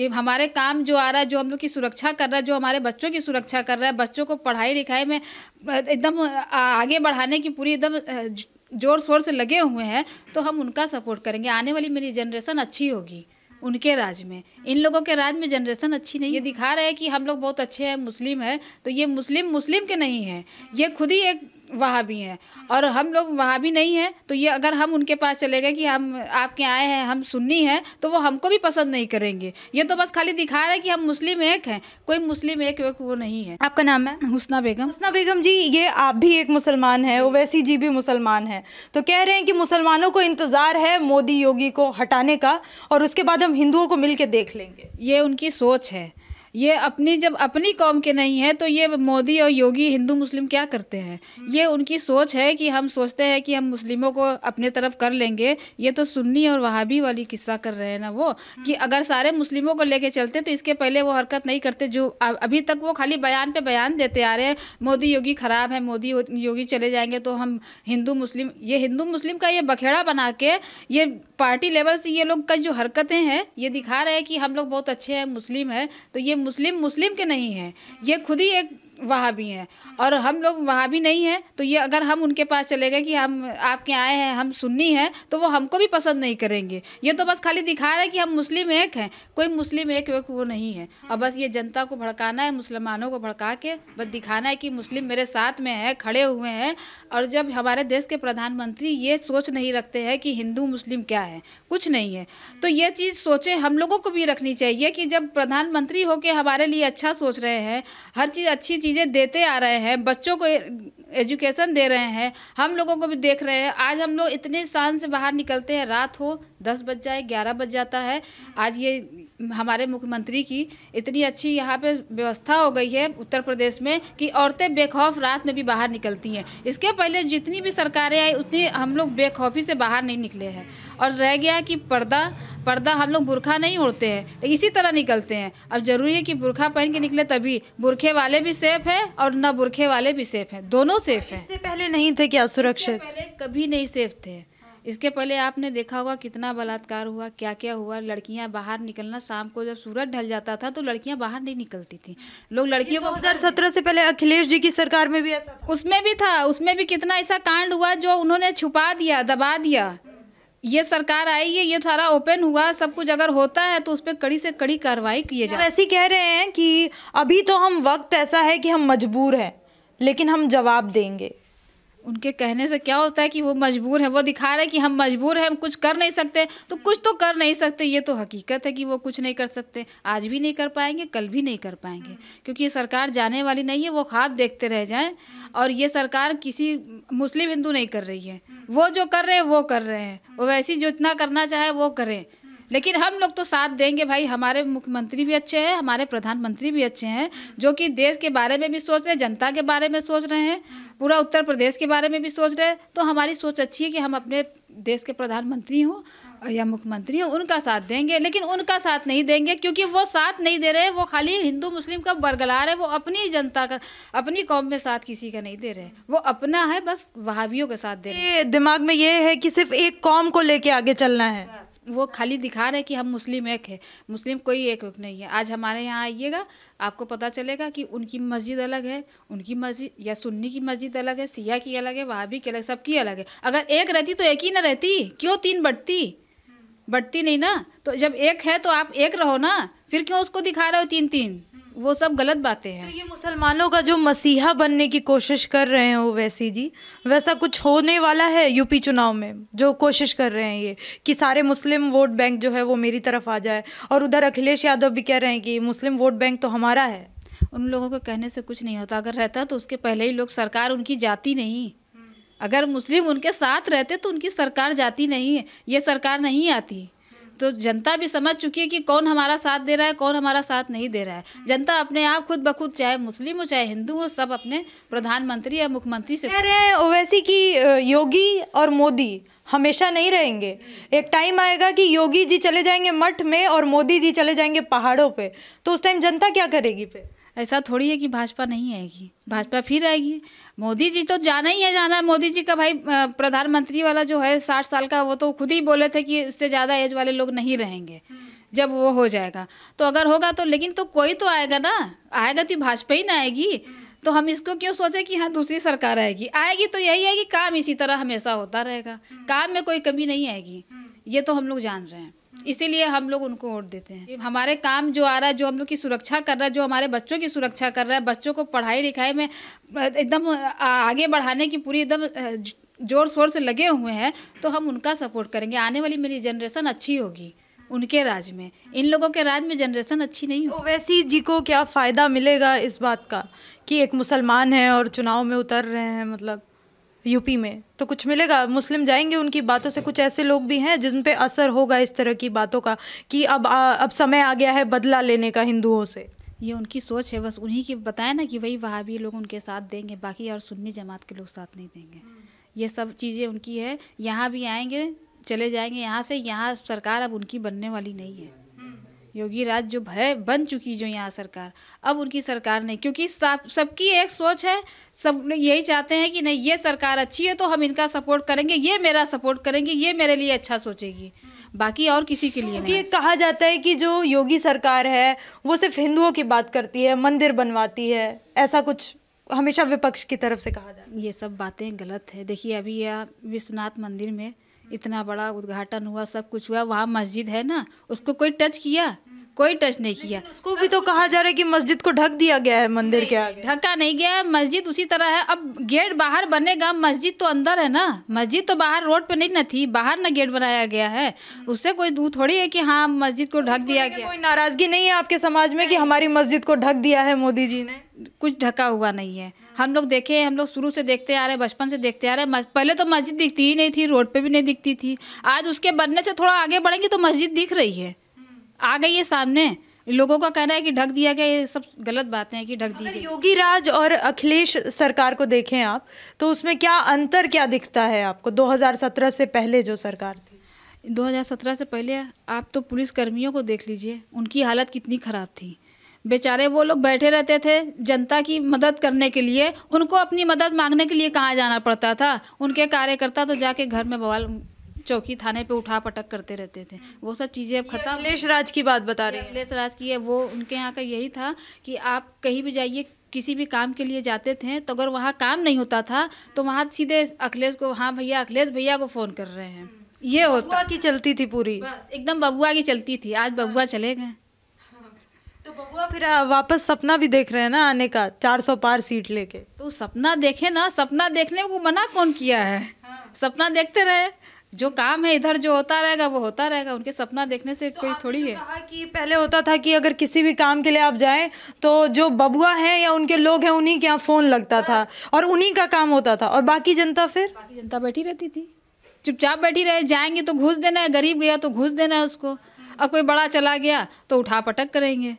कि हमारे काम जो आ रहा है जो हम लोग की सुरक्षा कर रहा है जो हमारे बच्चों की सुरक्षा कर रहा है बच्चों को पढ़ाई लिखाई में एकदम आगे बढ़ाने की पूरी एकदम जोर शोर से लगे हुए हैं तो हम उनका सपोर्ट करेंगे आने वाली मेरी जनरेशन अच्छी होगी उनके राज में इन लोगों के राज में जनरेशन अच्छी नहीं ये दिखा रहा है कि हम लोग बहुत अच्छे हैं मुस्लिम हैं तो ये मुस्लिम मुस्लिम के नहीं हैं ये खुद ही एक वहाँ भी हैं और हम लोग वहाँ भी नहीं हैं तो ये अगर हम उनके पास चले गए कि हम आपके आए हैं हम सुन्नी हैं तो वो हमको भी पसंद नहीं करेंगे ये तो बस खाली दिखा रहा है कि हम मुस्लिम एक हैं कोई मुस्लिम एक, वो नहीं है आपका नाम है हुसना बेगम हुसना बेगम जी ये आप भी एक मुसलमान हैं ओवैसी जी भी मुसलमान हैं तो कह रहे हैं कि मुसलमानों को इंतज़ार है मोदी योगी को हटाने का और उसके बाद हम हिंदुओं को मिल देख लेंगे ये उनकी सोच है ये अपनी जब अपनी कौम के नहीं है तो ये मोदी और योगी हिंदू मुस्लिम क्या करते हैं हम्म। ये उनकी सोच है कि हम सोचते हैं कि हम मुस्लिमों को अपने तरफ कर लेंगे ये तो सुन्नी और वहाबी वाली किस्सा कर रहे हैं ना वो हम्म। कि अगर सारे मुस्लिमों को लेके चलते तो इसके पहले वो हरकत नहीं करते जो अभी तक वो खाली बयान पे बयान देते आ रहे हैं मोदी योगी ख़राब है मोदी योगी चले जाएंगे तो हम हिंदू मुस्लिम ये हिंदू मुस्लिम का ये बखेड़ा बना के ये पार्टी लेवल से ये लोग का जो हरकतें हैं ये दिखा रहे हैं कि हम लोग बहुत अच्छे हैं मुस्लिम हैं तो ये मुस्लिम मुस्लिम के नहीं हैं ये खुद ही एक वहाँ भी हैं और हम लोग वहाँ भी नहीं हैं तो ये अगर हम उनके पास चले गए कि हम आपके आए हैं हम सुन्नी हैं तो वो हमको भी पसंद नहीं करेंगे ये तो बस खाली दिखा रहा है कि हम मुस्लिम एक हैं कोई मुस्लिम एक एक वो नहीं है और बस ये जनता को भड़काना है मुसलमानों को भड़का के बस दिखाना है कि मुस्लिम मेरे साथ में है खड़े हुए हैं और जब हमारे देश के प्रधानमंत्री ये सोच नहीं रखते हैं कि हिंदू मुस्लिम क्या है कुछ नहीं है तो ये चीज़ सोचें हम लोगों को भी रखनी चाहिए कि जब प्रधानमंत्री होकर हमारे लिए अच्छा सोच रहे हैं हर चीज़ अच्छी चीज़ चीज़ें देते आ रहे हैं बच्चों को एजुकेशन दे रहे हैं हम लोगों को भी देख रहे हैं आज हम लोग इतने शान से बाहर निकलते हैं रात हो दस बज जाए ग्यारह बज जाता है आज ये हमारे मुख्यमंत्री की इतनी अच्छी यहाँ पे व्यवस्था हो गई है उत्तर प्रदेश में कि औरतें बेखौफ रात में भी बाहर निकलती हैं इसके पहले जितनी भी सरकारें आई उतनी हम लोग बेखौफी से बाहर नहीं निकले हैं और रह गया कि पर्दा पर्दा हम लोग बुरखा नहीं उड़ते हैं इसी तरह निकलते हैं अब ज़रूरी है कि बुरखा पहन के निकले तभी बुरखे वाले भी सेफ है और न बुरखे वाले भी सेफ हैं दोनों सेफ हैं इससे पहले नहीं थे क्या सुरक्षित पहले कभी नहीं सेफ थे इसके पहले आपने देखा होगा कितना बलात्कार हुआ क्या क्या हुआ लड़कियां बाहर निकलना शाम को जब सूरज ढल जाता था तो लड़कियां बाहर नहीं निकलती थी लोग लड़कियों को 2017 से पहले अखिलेश जी की सरकार में भी ऐसा उसमें भी था उसमें भी कितना ऐसा कांड हुआ जो उन्होंने छुपा दिया दबा दिया ये सरकार आई है ये सारा ओपन हुआ सब कुछ अगर होता है तो उस पर कड़ी से कड़ी कार्रवाई की जाए ऐसी कह रहे हैं कि अभी तो हम वक्त ऐसा है कि हम मजबूर हैं लेकिन हम जवाब देंगे उनके कहने से क्या होता है कि वो मजबूर है वो दिखा रहे हैं कि हम मजबूर हैं हम कुछ कर नहीं सकते तो कुछ तो कर नहीं सकते ये तो हकीकत है कि वो कुछ नहीं कर सकते आज भी नहीं कर पाएंगे कल भी नहीं कर पाएंगे क्योंकि ये सरकार जाने वाली नहीं है वो ख्वाब देखते रह जाएं और ये सरकार किसी मुस्लिम हिंदू नहीं कर रही है वो जो कर रहे हैं वो कर रहे हैं वो वैसी जो इतना करना चाहे वो करें लेकिन हम लोग तो साथ देंगे भाई हमारे मुख्यमंत्री भी अच्छे हैं हमारे प्रधानमंत्री भी अच्छे हैं जो कि देश के बारे में भी सोच रहे हैं जनता के बारे में सोच रहे हैं पूरा उत्तर प्रदेश के बारे में भी सोच रहे हैं तो हमारी सोच अच्छी है कि हम अपने देश के प्रधानमंत्री हों या मुख्यमंत्री हों उनका साथ देंगे लेकिन उनका साथ नहीं देंगे क्योंकि वो साथ नहीं दे रहे वो खाली हिंदू मुस्लिम का बरगलार है वो अपनी जनता का अपनी कौम में साथ किसी का नहीं दे रहे वो अपना है बस वहावियों का साथ दे रहे दिमाग में ये है कि सिर्फ एक कौम को लेके आगे चलना है वो खाली दिखा रहे हैं कि हम मुस्लिम एक है मुस्लिम कोई एक नहीं है आज हमारे यहाँ आइएगा आपको पता चलेगा कि उनकी मस्जिद अलग है उनकी मस्जिद या सुन्नी की मस्जिद अलग है सिया की अलग है वहाबी की अलग सबकी अलग है अगर एक रहती तो एक ही ना रहती क्यों तीन बढ़ती बढ़ती नहीं ना तो जब एक है तो आप एक रहो ना फिर क्यों उसको दिखा रहे हो तीन तीन वो सब गलत बातें हैं तो ये मुसलमानों का जो मसीहा बनने की कोशिश कर रहे हैं वो वैसी जी वैसा कुछ होने वाला है यूपी चुनाव में जो कोशिश कर रहे हैं ये कि सारे मुस्लिम वोट बैंक जो है वो मेरी तरफ आ जाए और उधर अखिलेश यादव भी कह रहे हैं कि मुस्लिम वोट बैंक तो हमारा है उन लोगों को कहने से कुछ नहीं होता अगर रहता तो उसके पहले ही लोग सरकार उनकी जाती नहीं हम्म। अगर मुस्लिम उनके साथ रहते तो उनकी सरकार जाती नहीं है ये सरकार नहीं आती तो जनता भी समझ चुकी है कि कौन हमारा साथ दे रहा है कौन हमारा साथ नहीं दे रहा है हम्म। जनता अपने आप खुद बखुद चाहे मुस्लिम हो चाहे हिंदू हो सब अपने प्रधानमंत्री या मुख्यमंत्री से कह रहे हैं ओवैसी की योगी और मोदी हमेशा नहीं रहेंगे एक टाइम आएगा कि योगी जी चले जाएंगे मठ में और मोदी जी चले जाएंगे पहाड़ों पे तो उस टाइम जनता क्या करेगी फिर ऐसा थोड़ी है कि भाजपा नहीं आएगी भाजपा फिर आएगी मोदी जी तो जाना ही है जाना है मोदी जी का भाई प्रधानमंत्री वाला जो है साठ साल का वो तो खुद ही बोले थे कि उससे ज़्यादा एज वाले लोग नहीं रहेंगे जब वो हो जाएगा तो अगर होगा तो लेकिन तो कोई तो आएगा ना आएगा तो भाजपा ही ना आएगी तो हम इसको क्यों सोचें कि हाँ दूसरी सरकार आएगी आएगी तो यही है कि काम इसी तरह हमेशा होता रहेगा काम में कोई कमी नहीं आएगी ये तो हम लोग जान रहे हैं इसीलिए हम लोग उनको वोट देते हैं हमारे काम जो आ रहा है जो हम लोग की सुरक्षा कर रहा है जो हमारे बच्चों की सुरक्षा कर रहा है बच्चों को पढ़ाई लिखाई में एकदम आगे बढ़ाने की पूरी एकदम जोर शोर से लगे हुए हैं तो हम उनका सपोर्ट करेंगे आने वाली मेरी जनरेशन अच्छी होगी उनके राज में इन लोगों के राज में जनरेशन अच्छी नहीं हो ओवैसी जी को क्या फ़ायदा मिलेगा इस बात का कि एक मुसलमान है और चुनाव में उतर रहे हैं मतलब यूपी में तो कुछ मिलेगा मुस्लिम जाएंगे उनकी बातों से कुछ ऐसे लोग भी हैं जिन पे असर होगा इस तरह की बातों का कि अब आ, अब समय आ गया है बदला लेने का हिंदुओं से ये उनकी सोच है बस उन्हीं की बताया ना कि वही भी लोग उनके साथ देंगे बाकी और सुन्नी जमात के लोग साथ नहीं देंगे ये सब चीज़ें उनकी है यहाँ भी आएंगे चले जाएंगे यहाँ से यहाँ सरकार अब उनकी बनने वाली नहीं है योगी राज जो है बन चुकी जो यहाँ सरकार अब उनकी सरकार नहीं क्योंकि सब सबकी एक सोच है सब लोग यही चाहते हैं कि नहीं ये सरकार अच्छी है तो हम इनका सपोर्ट करेंगे ये मेरा सपोर्ट करेंगे ये मेरे लिए अच्छा सोचेगी बाकी और किसी के लिए नहीं कहा जाता है कि जो योगी सरकार है वो सिर्फ हिंदुओं की बात करती है मंदिर बनवाती है ऐसा कुछ हमेशा विपक्ष की तरफ से कहा जाता है ये सब बातें गलत है देखिए अभी यह विश्वनाथ मंदिर में इतना बड़ा उद्घाटन हुआ सब कुछ हुआ वहाँ मस्जिद है ना उसको कोई टच किया कोई टच नहीं किया उसको भी तो कहा जा रहा है कि मस्जिद को ढक दिया गया है मंदिर के आगे ढका नहीं गया है मस्जिद उसी तरह है अब गेट बाहर बनेगा मस्जिद तो अंदर है ना मस्जिद तो बाहर रोड पे नहीं न थी बाहर ना गेट बनाया गया है उससे कोई दूर थोड़ी है कि हाँ मस्जिद को ढक दिया गया कोई नाराजगी नहीं है आपके समाज में की हमारी मस्जिद को ढक दिया है मोदी जी ने कुछ ढका हुआ नहीं है हम लोग देखे हम लोग शुरू से देखते आ रहे हैं बचपन से देखते आ रहे हैं पहले तो मस्जिद दिखती ही नहीं थी रोड पे भी नहीं दिखती थी आज उसके बनने से थोड़ा आगे बढ़ेंगे तो मस्जिद दिख रही है आ गई है सामने लोगों का कहना है कि ढक दिया गया ये सब गलत बातें हैं कि ढक दी गई योगी राज और अखिलेश सरकार को देखें आप तो उसमें क्या अंतर क्या दिखता है आपको 2017 से पहले जो सरकार थी 2017 से पहले आप तो पुलिस कर्मियों को देख लीजिए उनकी हालत कितनी ख़राब थी बेचारे वो लोग बैठे रहते थे जनता की मदद करने के लिए उनको अपनी मदद मांगने के लिए कहाँ जाना पड़ता था उनके कार्यकर्ता तो जाके घर में बवाल चौकी थाने पे उठा पटक करते रहते थे वो सब चीज़ें अब खत्म अखिलेश राज की बात बता रहे हैं अखिलेश राज की है वो उनके यहाँ का यही था कि आप कहीं भी जाइए किसी भी काम के लिए जाते थे तो अगर वहाँ काम नहीं होता था तो वहाँ सीधे अखिलेश को हाँ भैया अखिलेश भैया को फ़ोन कर रहे हैं ये होता की चलती थी पूरी एकदम बबुआ की चलती थी आज बबुआ चले गए तो बबुआ फिर वापस सपना भी देख रहे हैं ना आने का चार सौ पार सीट लेके तो सपना देखे ना सपना देखने को मना कौन किया है हाँ। सपना देखते रहे जो काम है इधर जो होता रहेगा वो होता रहेगा उनके सपना देखने से तो कोई थोड़ी है कहा कि पहले होता था कि अगर किसी भी काम के लिए आप जाएं तो जो बबुआ है या उनके लोग हैं उन्हीं के यहाँ फ़ोन लगता था और उन्हीं का काम होता था और बाकी जनता फिर बाकी जनता बैठी रहती थी चुपचाप बैठी रहे जाएंगे तो घूस देना है गरीब गया तो घूस देना है उसको और कोई बड़ा चला गया तो उठा पटक करेंगे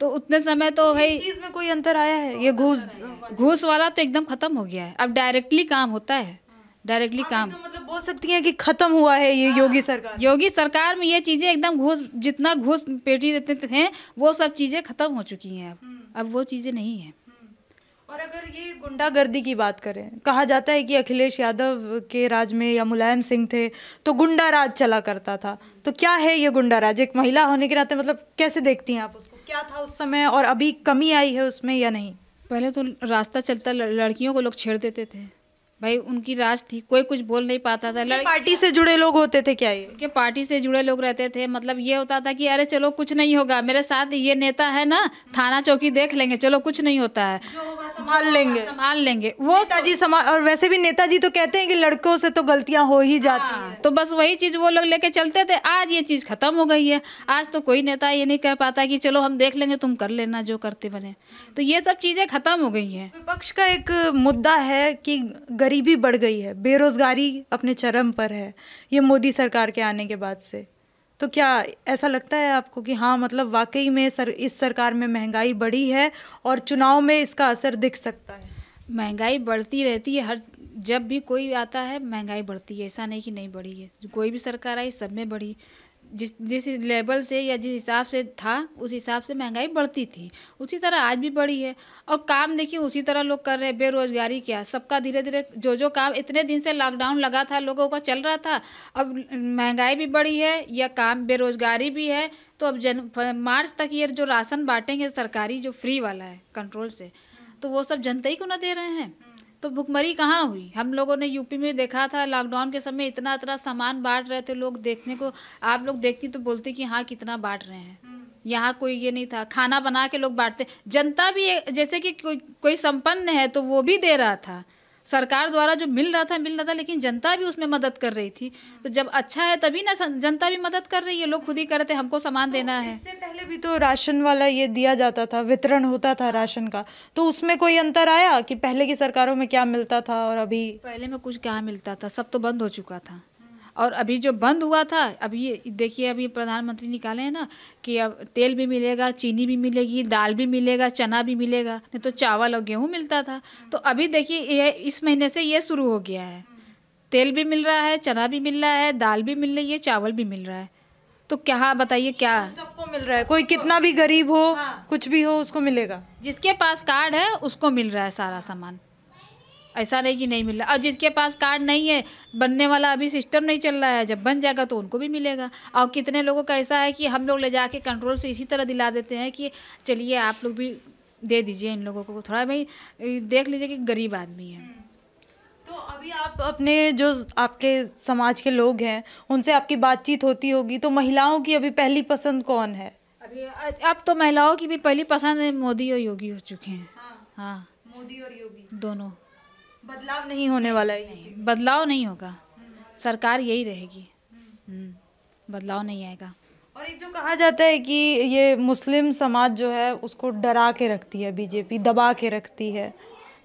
तो उतने समय तो भाई चीज़ में कोई अंतर आया है ये घूस घूस वाला तो एकदम ख़त्म हो गया है अब डायरेक्टली काम होता है डायरेक्टली काम तो मतलब बोल सकती हैं कि खत्म हुआ है ये योगी सरकार योगी सरकार में ये चीज़ें एकदम घूस जितना घूस पेटी देते हैं वो सब चीज़ें खत्म हो चुकी हैं अब हम्म। अब वो चीज़ें नहीं हैं हम्म। और अगर ये गुंडागर्दी की बात करें कहा जाता है कि अखिलेश यादव के राज में या मुलायम सिंह थे तो गुंडा राज चला करता था तो क्या है ये गुंडा राज एक महिला होने के नाते मतलब कैसे देखती हैं आप उसको क्या था उस समय और अभी कमी आई है उसमें या नहीं पहले तो रास्ता चलता लड़कियों को लोग छेड़ देते थे भाई उनकी राज थी कोई कुछ बोल नहीं पाता था पार्टी से जुड़े लोग होते थे क्या ये उनके पार्टी से जुड़े लोग रहते थे मतलब ये होता था कि अरे चलो कुछ नहीं होगा मेरे साथ ये नेता है ना थाना चौकी देख लेंगे चलो कुछ नहीं होता है संभाल लेंगे संभाल लेंगे वो नेताजी संभाल और वैसे भी नेताजी तो कहते हैं कि लड़कों से तो गलतियां हो ही जाती हाँ, हैं तो बस वही चीज वो लोग लेके चलते थे आज ये चीज खत्म हो गई है आज तो कोई नेता ये नहीं कह पाता कि चलो हम देख लेंगे तुम कर लेना जो करते बने तो ये सब चीजें खत्म हो गई है विपक्ष का एक मुद्दा है कि गरीबी बढ़ गई है बेरोज़गारी अपने चरम पर है ये मोदी सरकार के आने के बाद से तो क्या ऐसा लगता है आपको कि हाँ मतलब वाकई में सर इस सरकार में महंगाई बढ़ी है और चुनाव में इसका असर दिख सकता है महंगाई बढ़ती रहती है हर जब भी कोई आता है महंगाई बढ़ती है ऐसा नहीं कि नहीं बढ़ी है कोई भी सरकार आई सब में बढ़ी जिस जिस लेवल से या जिस हिसाब से था उस हिसाब से महंगाई बढ़ती थी उसी तरह आज भी बढ़ी है और काम देखिए उसी तरह लोग कर रहे हैं बेरोजगारी क्या सबका धीरे धीरे जो जो काम इतने दिन से लॉकडाउन लगा था लोगों का चल रहा था अब महंगाई भी बढ़ी है या काम बेरोजगारी भी है तो अब जन मार्च तक ये जो राशन बांटेंगे सरकारी जो फ्री वाला है कंट्रोल से तो वो सब जनता ही को ना दे रहे हैं तो भुखमरी कहाँ हुई हम लोगों ने यूपी में देखा था लॉकडाउन के समय इतना इतना सामान बांट रहे थे लोग देखने को आप लोग देखती तो बोलते कि हाँ कितना बांट रहे हैं यहाँ कोई ये नहीं था खाना बना के लोग बांटते जनता भी जैसे कि कोई कोई संपन्न है तो वो भी दे रहा था सरकार द्वारा जो मिल रहा था मिल रहा था लेकिन जनता भी उसमें मदद कर रही थी तो जब अच्छा है तभी ना जनता भी मदद कर रही है लोग खुद ही कर रहे थे हमको सामान तो देना है इससे पहले भी तो राशन वाला ये दिया जाता था वितरण होता था राशन का तो उसमें कोई अंतर आया कि पहले की सरकारों में क्या मिलता था और अभी पहले में कुछ क्या मिलता था सब तो बंद हो चुका था और अभी जो बंद हुआ था अभी देखिए अभी प्रधानमंत्री निकाले हैं ना कि अब तेल भी मिलेगा चीनी भी मिलेगी दाल भी मिलेगा चना भी मिलेगा नहीं तो चावल और गेहूँ मिलता था तो अभी देखिए ये इस महीने से ये शुरू हो गया है तेल भी मिल रहा है चना भी मिल रहा है दाल भी मिल रही है चावल भी मिल रहा है तो क्या बताइए क्या सबको मिल रहा है कोई कितना भी गरीब हो हाँ। कुछ भी हो उसको मिलेगा जिसके पास कार्ड है उसको मिल रहा है सारा सामान ऐसा नहीं कि नहीं मिल रहा और जिसके पास कार्ड नहीं है बनने वाला अभी सिस्टम नहीं चल रहा है जब बन जाएगा तो उनको भी मिलेगा और कितने लोगों का ऐसा है कि हम लोग ले जाके कंट्रोल से इसी तरह दिला देते हैं कि चलिए आप लोग भी दे दीजिए इन लोगों को थोड़ा भाई देख लीजिए कि गरीब आदमी है तो अभी आप अपने जो आपके समाज के लोग हैं उनसे आपकी बातचीत होती होगी तो महिलाओं की अभी पहली पसंद कौन है अभी अब तो महिलाओं की भी पहली पसंद मोदी और योगी हो चुके हैं हाँ, हाँ। मोदी और योगी दोनों बदलाव नहीं होने वाला है नहीं बदलाव नहीं होगा सरकार यही रहेगी हम्म, बदलाव नहीं आएगा और एक जो कहा जाता है कि ये मुस्लिम समाज जो है उसको डरा के रखती है बीजेपी दबा के रखती है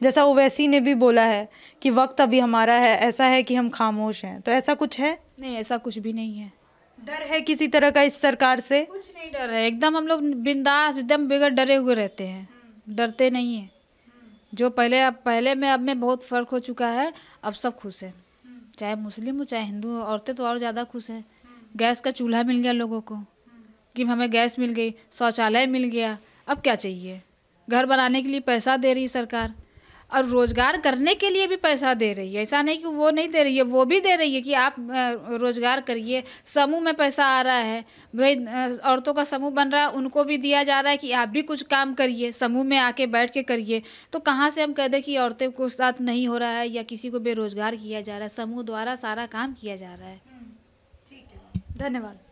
जैसा ओवैसी ने भी बोला है कि वक्त अभी हमारा है ऐसा है कि हम खामोश हैं तो ऐसा कुछ है नहीं ऐसा कुछ भी नहीं है डर है किसी तरह का इस सरकार से कुछ नहीं डर है एकदम हम लोग बिंदास एकदम बगैर डरे हुए रहते हैं डरते नहीं है जो पहले अब पहले में अब में बहुत फ़र्क हो चुका है अब सब खुश हैं चाहे मुस्लिम हो चाहे हिंदू हो औरतें तो और ज़्यादा खुश हैं गैस का चूल्हा मिल गया लोगों को कि हमें गैस मिल गई शौचालय मिल गया अब क्या चाहिए घर बनाने के लिए पैसा दे रही सरकार और रोज़गार करने के लिए भी पैसा दे रही है ऐसा नहीं कि वो नहीं दे रही है वो भी दे रही है कि आप रोज़गार करिए समूह में पैसा आ रहा है भाई औरतों का समूह बन रहा है उनको भी दिया जा रहा है कि आप भी कुछ काम करिए समूह में आके बैठ के करिए तो कहाँ से हम कह दें कि औरतें को साथ नहीं हो रहा है या किसी को बेरोज़गार किया जा रहा है समूह द्वारा सारा काम किया जा रहा है ठीक है धन्यवाद